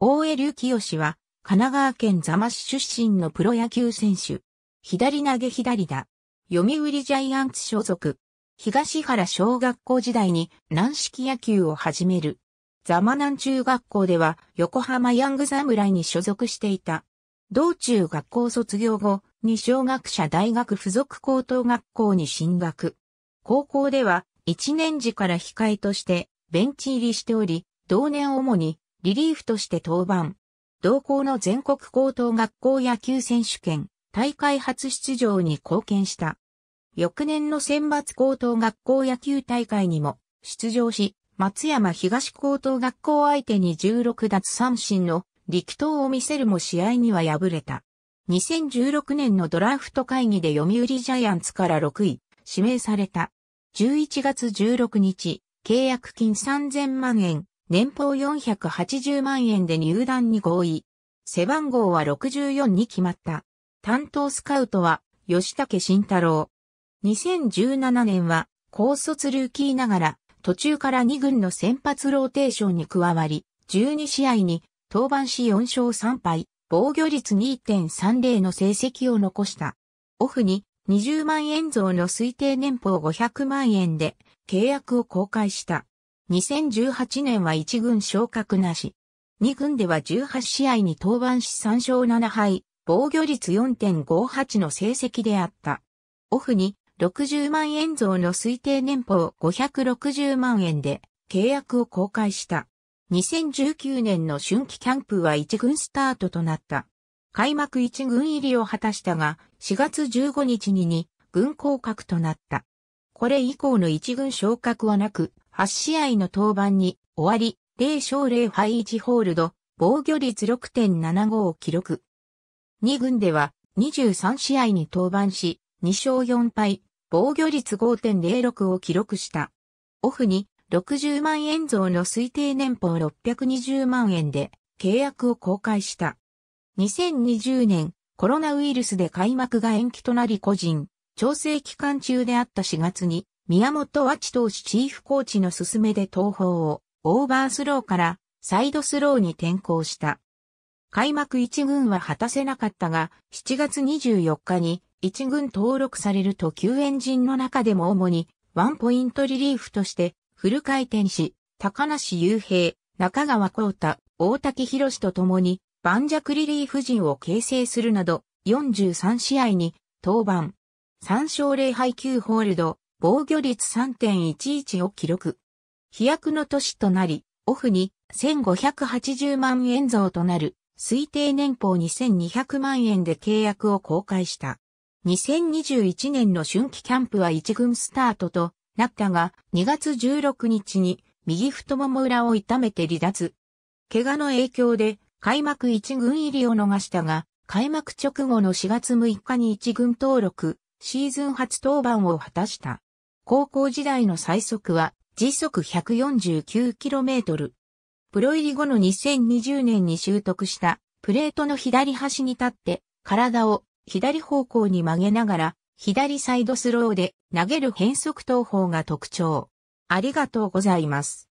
大江隆清は、神奈川県座間市出身のプロ野球選手。左投げ左打。読売ジャイアンツ所属。東原小学校時代に軟式野球を始める。座間南中学校では横浜ヤング侍に所属していた。道中学校卒業後、二小学者大学附属高等学校に進学。高校では一年時から控えとしてベンチ入りしており、同年主にリリーフとして登板。同校の全国高等学校野球選手権、大会初出場に貢献した。翌年の選抜高等学校野球大会にも出場し、松山東高等学校相手に16奪三振の力投を見せるも試合には敗れた。2016年のドラフト会議で読売ジャイアンツから6位、指名された。11月16日、契約金3000万円、年俸480万円で入団に合意。背番号は64に決まった。担当スカウトは吉武慎太郎。2017年は高卒ルーキーながら途中から2軍の先発ローテーションに加わり、12試合に登板し4勝3敗、防御率2.30の成績を残した。オフに20万円増の推定年俸500万円で契約を公開した。2018年は1軍昇格なし。2軍では18試合に登板し3勝7敗、防御率4.58の成績であった。オフに60万円増の推定年俸560万円で契約を公開した。2019年の春季キャンプは1軍スタートとなった。開幕1軍入りを果たしたが、4月15日に2軍降格となった。これ以降の1軍昇格はなく、8試合の登板に終わり、0勝0敗1ホールド、防御率6.75を記録。2軍では23試合に登板し、2勝4敗、防御率5.06を記録した。オフに60万円増の推定年俸620万円で契約を公開した。2020年、コロナウイルスで開幕が延期となり個人、調整期間中であった4月に宮本和知投手チーフコーチの勧めで東方をオーバースローからサイドスローに転向した。開幕一軍は果たせなかったが、7月24日に一軍登録されると救援陣の中でも主にワンポイントリリーフとしてフル回転し、高梨雄平、中川幸太、大滝博士と共に盤石リリーフ陣を形成するなど43試合に登板。3勝0敗9ホールド、防御率3.11を記録。飛躍の年となり、オフに1580万円増となる推定年俸2200万円で契約を公開した。2021年の春季キャンプは1軍スタートとなったが、2月16日に右太もも裏を痛めて離脱。怪我の影響で開幕1軍入りを逃したが、開幕直後の4月6日に1軍登録、シーズン初登板を果たした。高校時代の最速は時速 149km。プロ入り後の2020年に習得したプレートの左端に立って体を左方向に曲げながら左サイドスローで投げる変速投法が特徴。ありがとうございます。